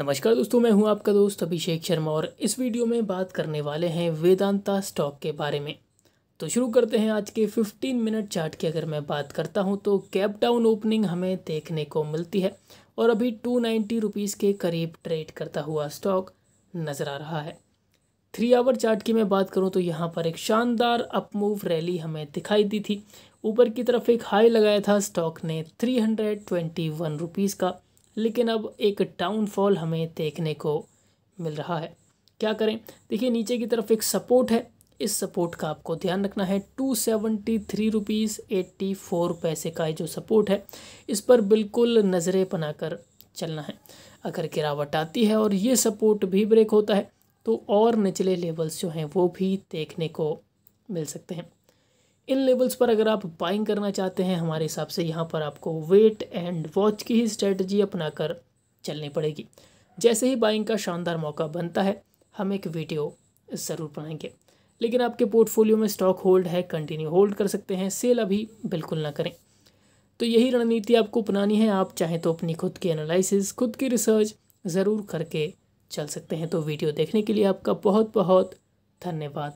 नमस्कार दोस्तों मैं हूं आपका दोस्त अभिषेक शर्मा और इस वीडियो में बात करने वाले हैं वेदांता स्टॉक के बारे में तो शुरू करते हैं आज के 15 मिनट चार्ट की अगर मैं बात करता हूं तो कैप डाउन ओपनिंग हमें देखने को मिलती है और अभी टू नाइन्टी रुपीज़ के करीब ट्रेड करता हुआ स्टॉक नज़र आ रहा है थ्री आवर चार्ट की मैं बात करूँ तो यहाँ पर एक शानदार अपमूव रैली हमें दिखाई दी थी ऊपर की तरफ एक हाई लगाया था स्टॉक ने three hundred twenty one rupees का लेकिन अब एक डाउनफॉल हमें देखने को मिल रहा है क्या करें देखिए नीचे की तरफ एक सपोर्ट है इस सपोर्ट का आपको ध्यान रखना है two seventy three rupees eighty four पैसे का जो सपोर्ट है इस पर बिल्कुल नज़रें बनाकर चलना है अगर गिरावट आती है और ये सपोर्ट भी ब्रेक होता है तो और निचले लेवल्स जो हैं वो भी देखने को मिल सकते हैं इन लेवल्स पर अगर आप बाइंग करना चाहते हैं हमारे हिसाब से यहाँ पर आपको वेट एंड वॉच की ही स्ट्रेटजी अपना कर चलनी पड़ेगी जैसे ही बाइंग का शानदार मौका बनता है हम एक वीडियो ज़रूर बनाएंगे लेकिन आपके पोर्टफोलियो में स्टॉक होल्ड है कंटिन्यू होल्ड कर सकते हैं सेल अभी बिल्कुल ना करें तो यही रणनीति आपको अपनानी है आप चाहें तो अपनी खुद की एनालिसिस खुद की रिसर्च ज़रूर करके चल सकते हैं तो वीडियो देखने के लिए आपका बहुत बहुत धन्यवाद